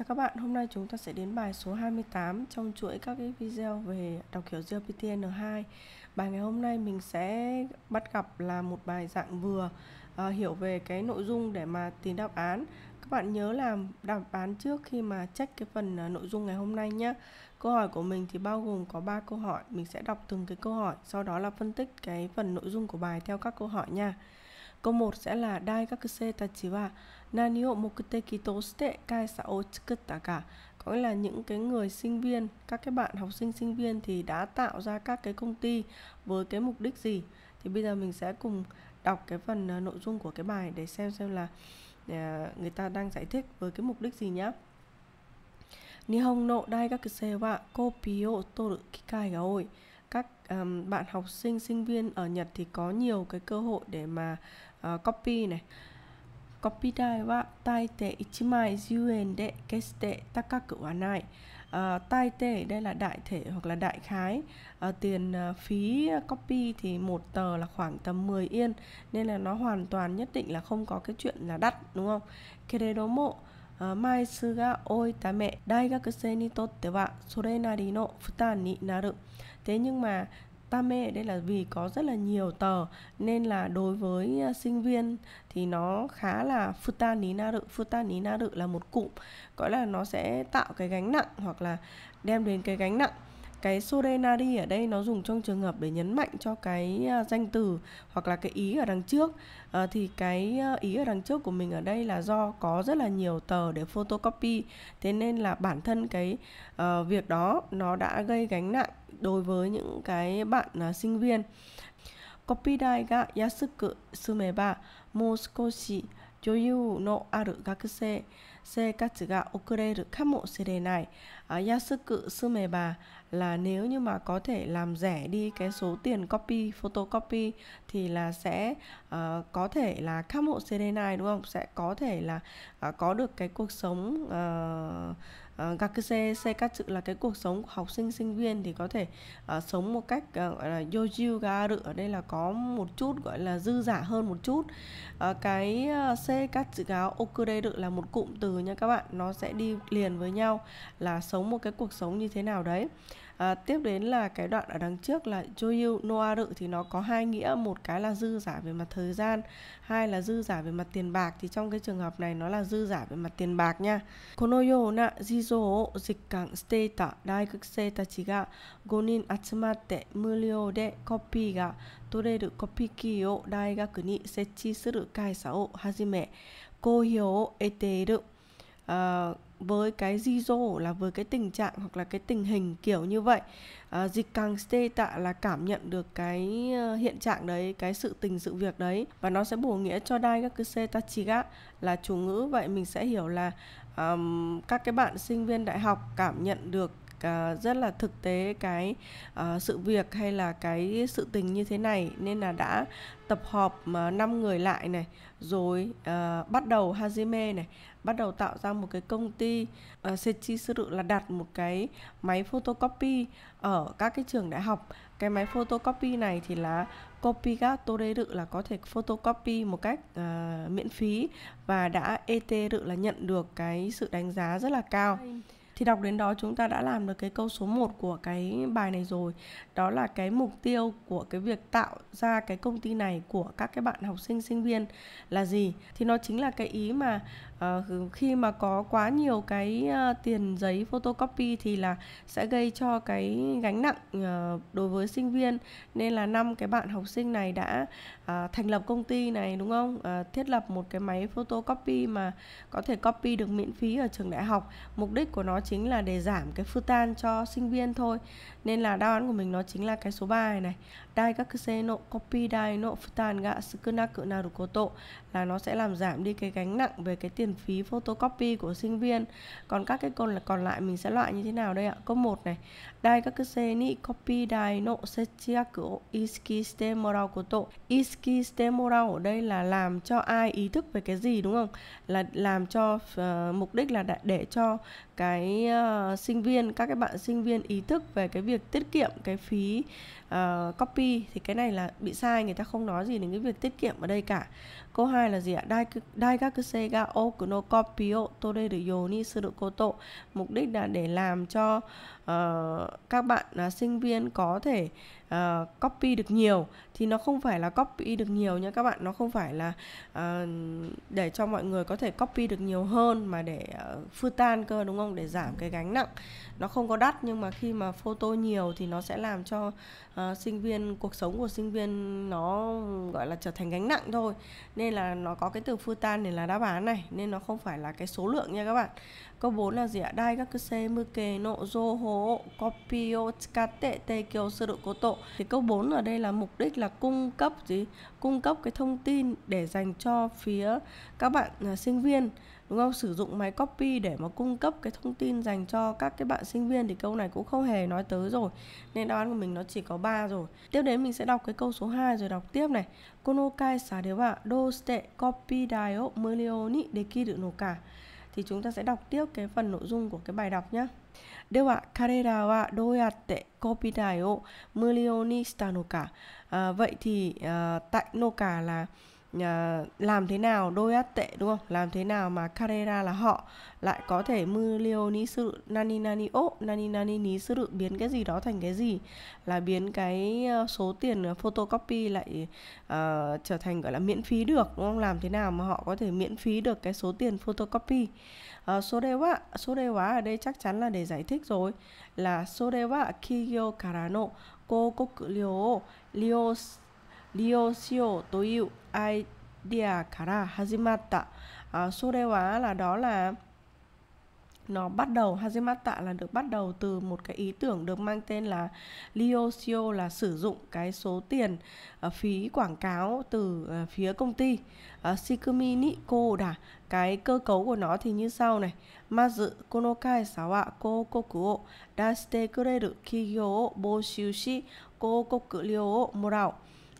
Chào các bạn, hôm nay chúng ta sẽ đến bài số 28 trong chuỗi các cái video về đọc hiểu GLPTN2 Bài ngày hôm nay mình sẽ bắt gặp là một bài dạng vừa à, hiểu về cái nội dung để mà tìm đáp án Các bạn nhớ làm đáp án trước khi mà check cái phần à, nội dung ngày hôm nay nhé Câu hỏi của mình thì bao gồm có 3 câu hỏi, mình sẽ đọc từng cái câu hỏi Sau đó là phân tích cái phần nội dung của bài theo các câu hỏi nha Câu 1 sẽ là Dai kakuse tachi wa nani o mokuteki to shite kai sa o tsukutta ka có nghĩa là những cái người sinh viên các cái bạn học sinh sinh viên thì đã tạo ra các cái công ty với cái mục đích gì thì bây giờ mình sẽ cùng đọc cái phần ờ, nội dung của cái bài để xem xem là ờ, người ta đang giải thích với cái mục đích gì nhé. Nihon no daikakuse wa copy o toru kikai ga oi các um, bạn học sinh sinh viên ở Nhật thì có nhiều cái cơ hội để mà uh, copy này copy đai wa tai tệ ichimai yuen de keste takaku wa nai ờ, tai tệ đây là đại thể hoặc là đại khái uh, tiền uh, phí copy thì một tờ là khoảng tầm 10 yên nên là nó hoàn toàn nhất định là không có cái chuyện là đắt đúng không keredomo 枚数が多いため大学生にとってはそれなりの負担になる thế nhưng mà ta mê đây là vì có rất là nhiều tờ nên là đối với à, sinh viên thì nó khá là futan ní na rự là một cụm gọi là nó sẽ tạo cái gánh nặng hoặc là đem đến cái gánh nặng cái sorenari ở đây nó dùng trong trường hợp để nhấn mạnh cho cái à, danh từ hoặc là cái ý ở đằng trước à, thì cái à, ý ở đằng trước của mình ở đây là do có rất là nhiều tờ để photocopy thế nên là bản thân cái uh, việc đó nó đã gây gánh nặng đối với những cái bạn uh, sinh viên copy đai ga yasuku sumeba mo shoshi 余裕のある学生生活が遅れるかもしれない yasuku à, sumeba là nếu như mà có thể làm rẻ đi cái số tiền copy photocopy thì là sẽ uh, có thể là CD này đúng không sẽ có thể là uh, có được cái cuộc sống uh, uh, gakuse sekatsu là cái cuộc sống của học sinh sinh viên thì có thể uh, sống một cách uh, gọi là yojiu garu ở đây là có một chút gọi là dư giả hơn một chút uh, cái uh, sekatsu ga okureru là một cụm từ nha các bạn nó sẽ đi liền với nhau là sống một cái cuộc sống như thế nào đấy à, tiếp đến là cái đoạn ở đằng trước là joyu noaru thì nó có hai nghĩa một cái là dư giả về mặt thời gian hai là dư giả về mặt tiền bạc thì trong cái trường hợp này nó là dư giả về mặt tiền bạc nha konoyo na jizo o jikkan steta daikukusei tachi ga 5人集まって無料でコピーが取れるコピー機を大学に設置する会社を始め好評を得ている uh, với cái di zizo là với cái tình trạng hoặc là cái tình hình kiểu như vậy uh, dịch càng stê tạ là cảm nhận được cái ờ, hiện trạng đấy cái sự tình sự việc đấy và nó sẽ bổ nghĩa cho đai các cứ stê ta chiga là chủ ngữ vậy mình sẽ hiểu là um, các cái bạn sinh viên đại học cảm nhận được uh, rất là thực tế cái uh, sự việc hay là cái sự tình như thế này nên là đã tập họp uh, ờ, 5 người lại này rồi uh, bắt đầu Hajime này bắt đầu tạo ra một cái công ty uh, Sechi Suru là đặt một cái máy photocopy ở các cái trường đại học cái máy photocopy này thì là copy các tore rự là có thể photocopy một cách uh, miễn phí và đã et rự là nhận được cái sự đánh giá rất là cao thì đọc đến đó chúng ta đã làm được cái câu số 1 của cái bài này rồi. Đó là cái mục tiêu của cái việc tạo ra cái công ty này của các cái bạn học sinh sinh viên là gì? Thì nó chính là cái ý mà à, khi mà có quá nhiều cái uh, tiền giấy photocopy thì là sẽ gây cho cái gánh nặng uh, đối với sinh viên nên là năm cái bạn học sinh này đã uh, thành lập công ty này đúng không uh, thiết lập một cái máy photocopy mà có thể copy được miễn phí ở trường đại học mục đích của nó chính là để giảm cái phư tan cho sinh viên thôi nên là đáp án của mình nó chính là cái số 3 này này đai các xe nộ copy đai nộ phư tan gạ sukunaku narukoto là nó sẽ làm giảm đi cái gánh nặng về cái tiền tiền phí photocopy của sinh viên còn các cái còn là còn lại mình sẽ loại như thế nào đây ạ câu 1 này đai các cái xe ni copy đai nộ sẽ chia cửa iski moral của tổ iski ste moral ở đây là làm cho ai ý thức về cái gì đúng không là làm cho uh, mục đích là để cho cái uh, sinh viên các cái bạn sinh viên ý thức về cái việc tiết kiệm cái phí uh, copy thì cái này là bị sai người ta không nói gì đến cái việc tiết kiệm ở đây cả câu hai là gì ạ dai dai kakusei ga okuno copy o tore de yo ni cô koto mục đích là để làm cho Ờ, các bạn uh, sinh viên có thể uh, copy được nhiều thì nó không phải là copy được nhiều nha các bạn nó không phải là uh, để cho mọi người có thể copy được nhiều hơn mà để uh, phư tan cơ đúng không để giảm cái gánh nặng nó không có đắt nhưng mà khi mà photo nhiều thì nó sẽ làm cho uh, sinh viên cuộc sống của sinh viên nó gọi là trở thành gánh nặng thôi nên là nó có cái từ phư tan để là đáp án này nên nó không phải là cái số lượng nha các bạn Câu 4 là gì ạ? đai các sê mưu kê nộ dô hố copy tệ kiểu sơ teikyo suru koto. Thì câu 4 ở đây là mục đích là cung cấp gì? Cung cấp cái thông tin để dành cho phía các bạn à, sinh viên đúng không? Sử dụng máy copy để mà cung cấp cái thông tin dành cho các cái bạn sinh viên thì câu này cũng không hề nói tới rồi. Nên đáp án của mình nó chỉ có 3 rồi. Tiếp đến mình sẽ đọc cái câu số 2 rồi đọc tiếp này. Kono kai sa de wa doshite copy dai o muryou ni dekiru no ka? thì chúng ta sẽ đọc tiếp cái phần nội dung của cái bài đọc nhé. では彼らはどうやってコピダイを無料にしたのか à, Vậy thì à, tại cả là à, làm thế nào đôi át tệ đúng không làm thế nào mà Carrera là họ lại có thể mưu liêu ni sự nani nani ô nani nani ní sự biến cái gì đó thành cái gì là biến cái ờ, số tiền ờ, photocopy lại uh, trở thành gọi là miễn phí được đúng không làm thế nào mà họ có thể miễn phí được cái số tiền photocopy số đề quá số đề quá ở đây chắc chắn là để giải thích rồi là sorewa kigyo karano cô cô liêu liêu liêu siêu tối ưu idea から始まった。À, à, Surewa là đó là nó bắt đầu hazimata là được bắt đầu từ một cái ý tưởng được mang tên là Liosio là sử dụng cái số tiền uh, phí quảng cáo từ uh, phía công ty uh, Shikumi Niko đã cái cơ cấu của nó thì như sau này Mazu konokai sawa kokoku o dashite kureru kigyo o bōshū shi kokoku ryo o morau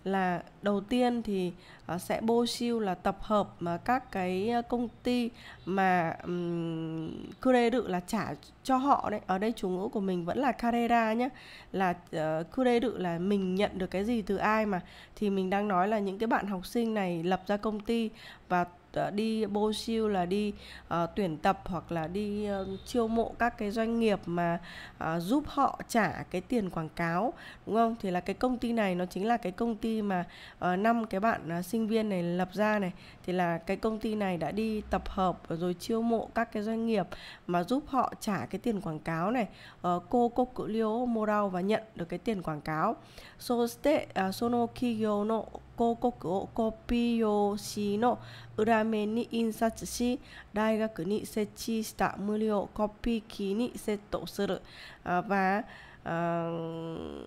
là đầu tiên thì ờ, sẽ bô siêu là tập hợp mà ờ, các cái ờ, công ty mà um, credit là trả cho họ đấy ở đây chủ ngữ của mình vẫn là carrera nhé là uh, credit là mình nhận được cái gì từ ai mà thì mình đang nói là những cái bạn học sinh này lập ra công ty và Ờ, đi bô siêu là đi uh, tuyển tập hoặc là đi uh, chiêu mộ các cái doanh nghiệp mà uh, giúp họ trả cái tiền quảng cáo đúng không thì là cái công ty này nó chính là cái công ty mà năm uh, cái bạn uh, sinh viên này lập ra này thì là cái công ty này đã đi tập hợp rồi chiêu mộ các cái doanh nghiệp mà giúp họ trả cái tiền quảng cáo này cô cô cự liêu mua đau và nhận được cái tiền quảng cáo so ste uh, sono kigyo no 広告をコピー用紙の裏面に印刷し大学に設置した無料コピー機にセットする và uh,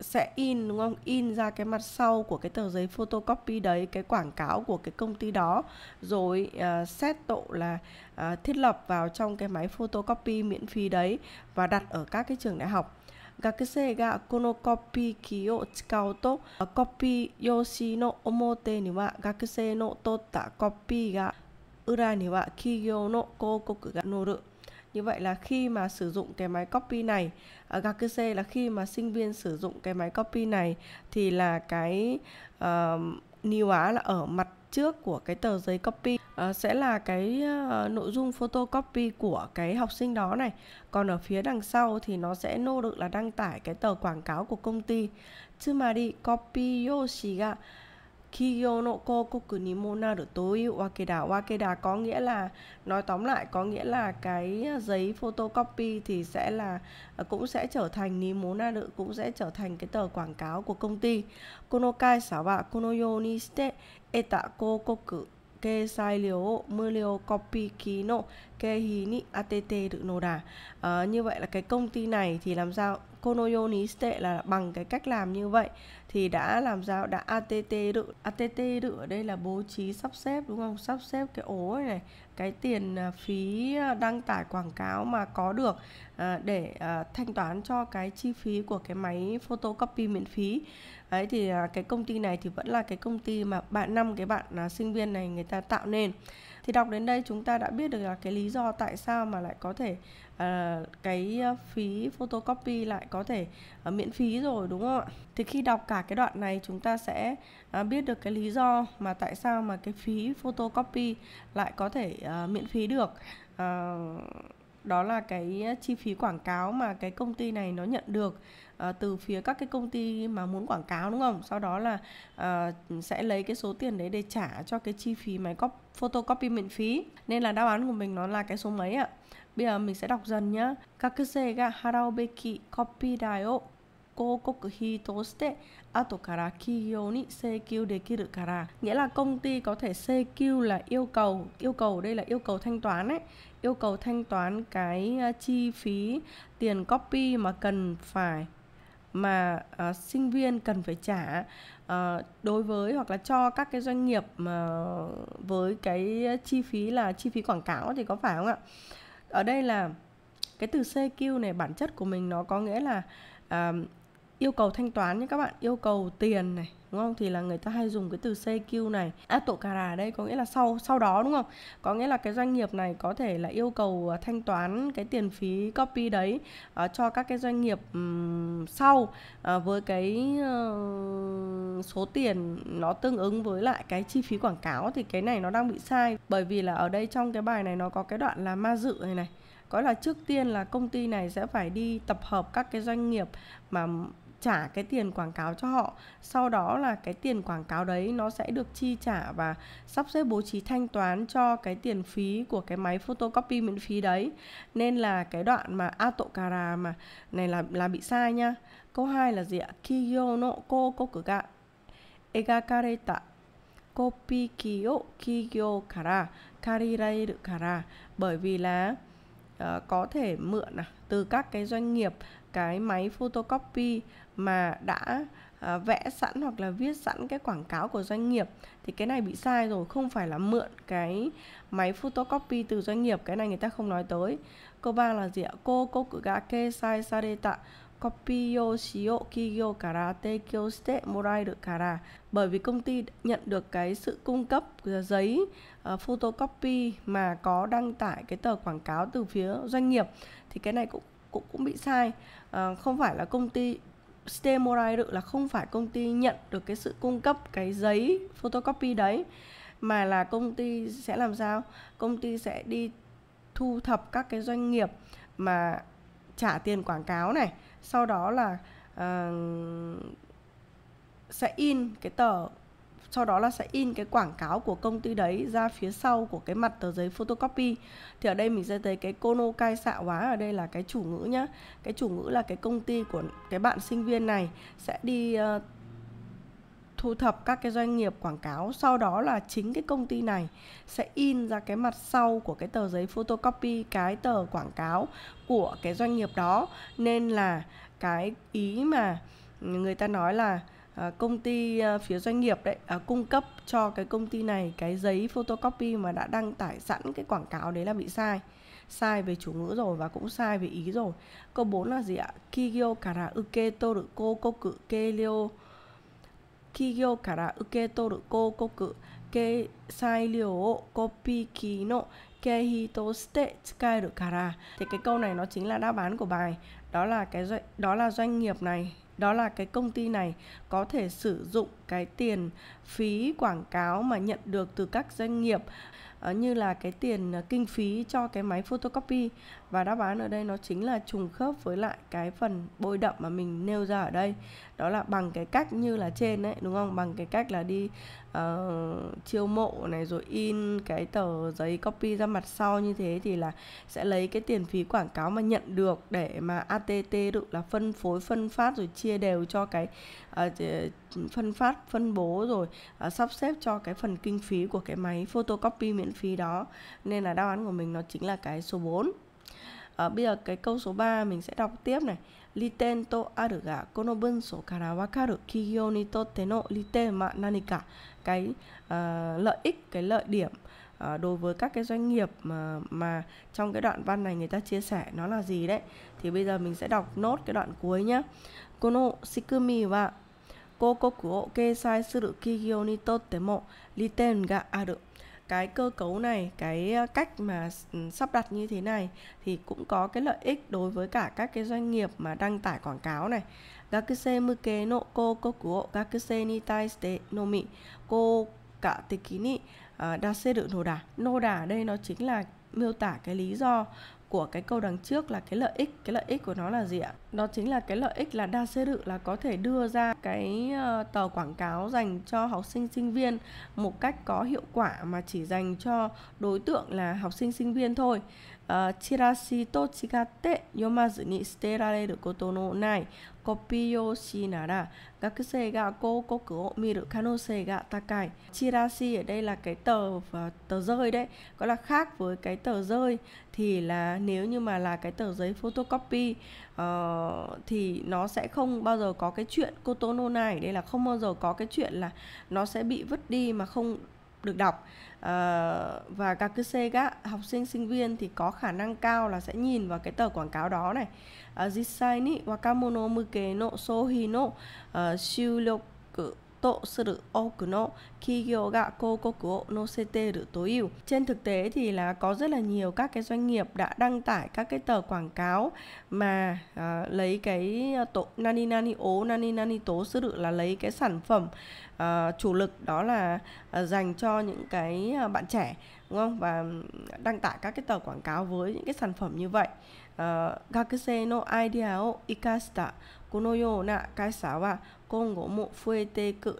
sẽ in đúng không in ra cái mặt sau của cái tờ giấy photocopy đấy cái quảng cáo của cái công ty đó rồi uh, à, xét tổ là uh, thiết lập vào trong cái máy photocopy miễn phí đấy và đặt ở các cái trường đại học 学生がこのコピー機を使うとコピー用紙の表には学生の取ったコピーが裏には企業の広告が載る như vậy là khi mà sử dụng cái máy copy này uh, Gakuze là khi mà sinh viên sử dụng cái máy copy này thì là cái uh, niu á là ở mặt trước của cái tờ giấy copy uh, sẽ là cái uh, nội dung photocopy của cái học sinh đó này còn ở phía đằng sau thì nó sẽ nô được là đăng tải cái tờ quảng cáo của công ty chứ mà đi copy 用紙が Kiyo no kokoku ni mo naru toi wakeda wakeda có nghĩa là nói tóm lại có nghĩa là cái giấy photocopy thì sẽ là à, cũng sẽ trở thành ni mo naru cũng sẽ trở thành cái tờ quảng cáo của công ty. Kono kaisa wa kono you ni shite eta kokoku keisai ryo mưa ryo copy ki no keihi ni att được nô đà ờ, như vậy là cái công ty này thì làm sao konoyoni là bằng cái cách làm như vậy thì đã làm sao đã att đự att đự ở đây là bố trí sắp xếp đúng không sắp xếp cái ố này, cái tiền à, phí à, đăng tải quảng cáo mà có được à, để thanh toán cho cái chi phí của cái máy photocopy miễn phí đấy thì cái công ty này thì vẫn là cái công ty mà bạn năm cái bạn sinh viên này người ta tạo nên thì đọc đến đây chúng ta đã biết được là cái lý do tại sao mà lại có thể uh, cái ờ, phí photocopy lại có thể uh, miễn phí rồi đúng không ạ thì khi đọc cả cái đoạn này chúng ta sẽ uh, biết được cái lý do mà tại sao mà cái phí photocopy lại có thể uh, miễn phí được uh, đó là cái chi phí quảng cáo mà cái công ty này nó nhận được Ờ, từ phía các cái công ty mà muốn quảng cáo đúng không sau đó là uh, sẽ lấy cái số tiền đấy để trả cho cái chi phí máy copy, photocopy miễn phí nên là đáp án của mình nó là cái số mấy ạ bây giờ mình sẽ đọc dần nhá kakuse ga haraobeki copy da dekiru kara nghĩa là công ty có thể CQ là yêu cầu yêu cầu đây là yêu cầu thanh toán ấy yêu cầu thanh toán cái ờ, chi phí tiền copy mà cần phải mà uh, sinh viên cần phải trả uh, đối với hoặc là cho các cái doanh nghiệp mà ờ, với cái chi phí là chi phí quảng cáo thì có phải không ạ? Ở đây là cái từ CQ này bản chất của mình nó có nghĩa là uh, yêu cầu thanh toán nha các bạn, yêu cầu tiền này, đúng không thì là người ta hay dùng cái từ CQ này ato cara đây có nghĩa là sau sau đó đúng không có nghĩa là cái doanh nghiệp này có thể là yêu cầu à, thanh toán cái tiền phí copy đấy uh, cho các cái doanh nghiệp um, sau uh, với cái uh, số tiền nó tương ứng với lại cái chi phí quảng cáo thì cái này nó đang bị sai bởi vì là ở đây trong cái bài này nó có cái đoạn là ma dự này này có là trước tiên là công ty này sẽ phải đi tập hợp các cái doanh nghiệp mà trả cái tiền quảng cáo cho họ sau đó là cái tiền quảng cáo đấy nó sẽ được chi trả và sắp xếp bố trí thanh toán cho cái tiền phí của cái máy photocopy miễn phí đấy nên là cái đoạn mà atokara mà này là là bị sai nhá. câu 2 là gì ạ kiyo no ko koku ga egakareta copy kiyo kiyo kara karirairu kara bởi vì là uh, có thể mượn à, từ các cái doanh nghiệp cái máy photocopy mà đã à, vẽ sẵn hoặc là viết sẵn cái quảng cáo của doanh nghiệp thì cái này bị sai rồi không phải là mượn cái máy photocopy từ doanh nghiệp cái này người ta không nói tới câu ba là gì ạ cô cô ga kê sai sareta copy yo shio kiyo kara te kyo ste morai được kara bởi vì công ty nhận được cái sự cung cấp giấy uh, photocopy mà có đăng tải cái tờ quảng cáo từ phía doanh nghiệp thì cái này cũng cũng cũng bị sai à, không phải là công ty Stemori đự là không phải công ty nhận được cái sự cung cấp cái giấy photocopy đấy mà là công ty sẽ làm sao? Công ty sẽ đi thu thập các cái doanh nghiệp mà trả tiền quảng cáo này, sau đó là uh, sẽ in cái tờ sau đó là sẽ in cái quảng cáo của công ty đấy ra phía sau của cái mặt tờ giấy photocopy thì ở đây mình sẽ thấy cái kono kai xạ hóa ở đây là cái chủ ngữ nhá cái chủ ngữ là cái công ty của cái bạn sinh viên này sẽ đi uh, thu thập các cái doanh nghiệp quảng cáo sau đó là chính cái công ty này sẽ in ra cái mặt sau của cái tờ giấy photocopy cái tờ quảng cáo của cái doanh nghiệp đó nên là cái ý mà người ta nói là à, công ty à, phía doanh nghiệp đấy à, cung cấp cho cái công ty này cái giấy photocopy mà đã đăng tải sẵn cái quảng cáo đấy là bị sai sai về chủ ngữ rồi và cũng sai về ý rồi câu 4 là gì ạ kigyo kara uke toru ko koku keilyo kigyo kara uke toru ko koku ke sai liệu copy ki no kehito ste tsukaeru kara thì cái câu này nó chính là đáp án của bài đó là cái đó là doanh nghiệp này đó là cái công ty này có thể sử dụng cái tiền phí quảng cáo mà nhận được từ các doanh nghiệp ờ, như là cái tiền ờ, kinh phí cho cái máy photocopy và đáp án ở đây nó chính là trùng khớp với lại cái phần bôi đậm mà mình nêu ra ở đây đó là bằng cái cách như là trên đấy đúng không bằng cái cách là đi uh, chiêu mộ này rồi in cái tờ giấy copy ra mặt sau như thế thì là sẽ lấy cái tiền phí quảng cáo mà nhận được để mà ATT được là phân phối phân phát rồi chia đều cho cái uh, phân phát phân bố rồi uh, sắp xếp cho cái phần kinh phí của cái máy photocopy miễn phí đó nên là đáp án của mình nó chính là cái số 4 À, bây giờ cái câu số 3 mình sẽ đọc tiếp này. Liten to aru ga kono bunso kara wakaru kigyo ni totte no liten ma nanika. Cái uh, lợi ích, cái lợi điểm uh, đối với các cái doanh nghiệp mà mà trong cái đoạn văn này người ta chia sẻ nó là gì đấy. Thì bây giờ mình sẽ đọc nốt cái đoạn cuối nhá. Kono shikumi wa aru cái cơ cấu này cái ờ, cách mà ừ, sắp đặt như thế này thì cũng có cái lợi ích đối với cả các cái doanh nghiệp mà đăng tải quảng cáo này gakuse muke no kokoku wo gakuse ni taishite no mi ko cả teki ni daseru noda noda ở đây nó chính là miêu tả cái lý do của cái câu đằng trước là cái lợi ích cái lợi ích của nó là gì ạ đó chính là cái lợi ích là đa xây dự là có thể đưa ra cái ờ, tờ quảng cáo dành cho học sinh sinh viên một cách có hiệu quả mà chỉ dành cho đối tượng là học sinh sinh viên thôi. Ờ, chirashi to chigatte yomazu ni nai copy yo shi nara gakusei ga koukoku o takai. Chirashi ở đây là cái tờ ờ, tờ rơi đấy, gọi là khác với cái tờ rơi thì là nếu như mà là cái tờ giấy photocopy uh, thì nó sẽ không bao giờ có cái chuyện cô tô nô nai đây là không bao giờ có cái chuyện là nó sẽ bị vứt đi mà không được đọc uh, và các cơ xe gá học sinh sinh viên thì có khả năng cao là sẽ nhìn vào cái tờ quảng cáo đó này uh, jisai ni wakamono muke no sohi no ờ, uh, khi とする多くの企業が広告を載せているという. Trên thực tế thì là có rất là nhiều các cái doanh nghiệp đã đăng tải các cái tờ quảng cáo mà uh, lấy cái ờ, tổ nani nani ố nani nani tố sư đự là lấy cái sản phẩm uh, chủ lực đó là uh, dành cho những cái bạn trẻ đúng không và đăng tải các cái tờ quảng cáo với những cái sản phẩm như vậy. Uh, 学生のアイデアを生かしたこのような会社は mộ phuê cự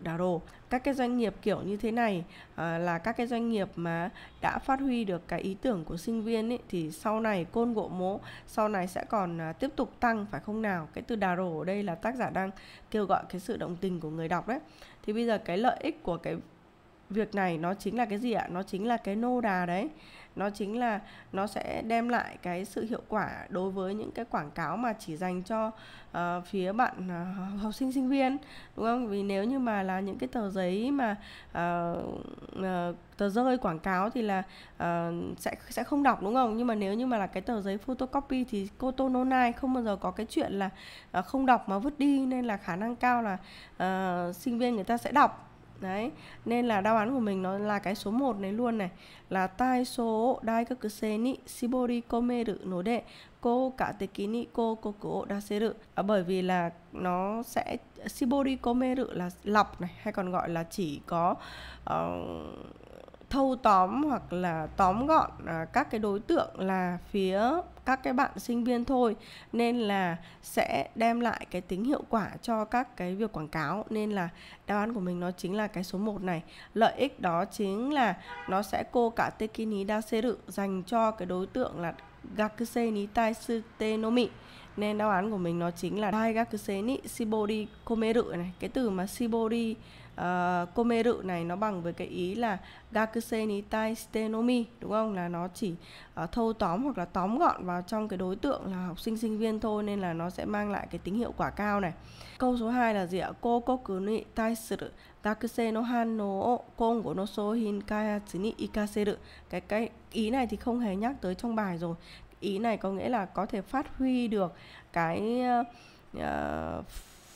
các cái doanh nghiệp kiểu như thế này à, là các cái doanh nghiệp mà đã phát huy được cái ý tưởng của sinh viên ấy, thì sau này côn gỗ mố sau này sẽ còn à, tiếp tục tăng phải không nào? Cái từ đà rổ ở đây là tác giả đang kêu gọi cái sự động tình của người đọc đấy. Thì bây giờ cái lợi ích của cái việc này nó chính là cái gì ạ? Nó chính là cái nô đà đấy nó chính là nó sẽ đem lại cái sự hiệu quả đối với những cái quảng cáo mà chỉ dành cho uh, phía bạn uh, học sinh sinh viên đúng không vì nếu như mà là những cái tờ giấy mà uh, uh, tờ rơi quảng cáo thì là uh, sẽ sẽ không đọc đúng không nhưng mà nếu như mà là cái tờ giấy photocopy thì cô tô nô nai không bao giờ có cái chuyện là uh, không đọc mà vứt đi nên là khả năng cao là uh, sinh viên người ta sẽ đọc đấy nên là đáp án của mình nó là cái số 1 này luôn này là tai số đai các cứ xe ni shibori kome ru no de cô cả tế ký ni cô cô cô đa xe ru à, bởi vì là nó sẽ shibori komeru là lọc này hay còn gọi là chỉ có uh, thâu tóm hoặc là tóm gọn uh, các cái đối tượng là phía các cái bạn sinh viên thôi nên là sẽ đem lại cái tính hiệu quả cho các cái việc quảng cáo nên là đáp án của mình nó chính là cái số 1 này lợi ích đó chính là nó sẽ cô cả tekini daseru dành cho cái đối tượng là gakusei ni taisu tenomi nên đáp án của mình nó chính là daigakusei ni shibori komeru này cái từ mà shibori uh, komeru này nó bằng với cái ý là gakusei ni tai stenomi đúng không là nó chỉ uh, thâu tóm hoặc là tóm gọn vào trong cái đối tượng là học sinh sinh viên thôi nên là nó sẽ mang lại cái tính hiệu quả cao này câu số 2 là gì ạ cô có cử ni tai sự gakusei no han no kongo no sohin kayatsu ni ikaseru cái cái ý này thì không hề nhắc tới trong bài rồi ý này có nghĩa là có thể phát huy được cái uh,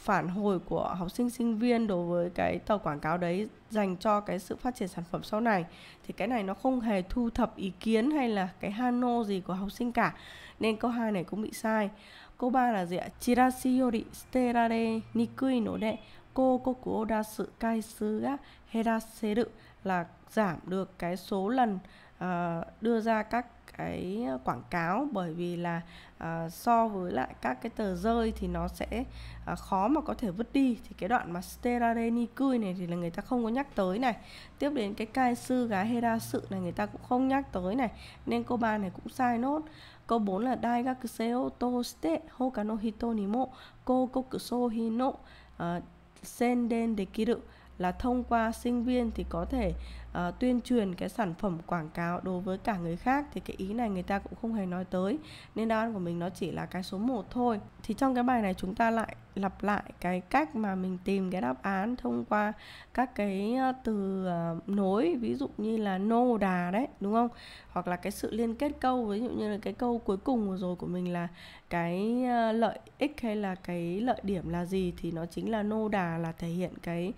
phản hồi của học sinh sinh viên đối với cái tờ quảng cáo đấy dành cho cái sự phát triển sản phẩm sau này thì cái này nó không hề thu thập ý kiến hay là cái hano gì của học sinh cả nên câu hai này cũng bị sai câu ba là gì ạ chirashi yori sterare nikui no de cô cô của oda sự cai sứ heraseru là giảm được cái số lần Ờ, đưa ra các cái quảng cáo bởi vì là uh, so với lại các cái tờ rơi thì nó sẽ uh, khó mà có thể vứt đi thì cái đoạn mà Sterare Nikui này thì là người ta không có nhắc tới này tiếp đến cái cai sư gái Hera sự này người ta cũng không nhắc tới này nên câu ba này cũng sai nốt câu 4 là Dai Gakuseo Toste Hokano Hito Nimo Kokokuso Hino uh, Senden Dekiru là thông qua sinh viên thì có thể uh, tuyên truyền cái sản phẩm quảng cáo đối với cả người khác thì cái ý này người ta cũng không hề nói tới nên đáp án của mình nó chỉ là cái số 1 thôi thì trong cái bài này chúng ta lại lặp lại cái cách mà mình tìm cái đáp án thông qua các cái ờ, từ uh, nối ví dụ như là nô đà đấy đúng không hoặc là cái sự liên kết câu ví dụ như là cái câu cuối cùng vừa rồi của mình là cái uh, lợi ích hay là cái lợi điểm là gì thì nó chính là nô đà là thể hiện cái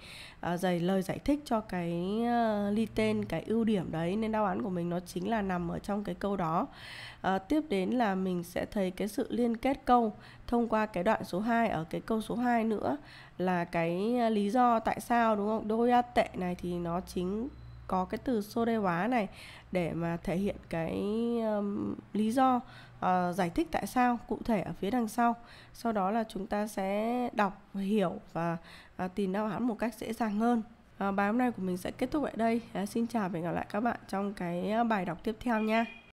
uh, giày lời giải thích cho cái uh, lý tên cái ưu điểm đấy nên đáp án của mình nó chính là nằm ở trong cái câu đó à, tiếp đến là mình sẽ thấy cái sự liên kết câu thông qua cái đoạn số 2 ở cái câu số 2 nữa là cái ờ, lý do tại sao đúng không đôi tệ này thì nó chính có cái từ sô đê hóa này để mà thể hiện cái um, lý do uh, giải thích tại sao cụ thể ở phía đằng sau sau đó là chúng ta sẽ đọc hiểu và uh, tìm đáp án một cách dễ dàng hơn Ờ, bài hôm nay của mình sẽ kết thúc tại đây ờ, xin chào và hẹn gặp lại các bạn trong cái ờ, bài đọc tiếp theo nha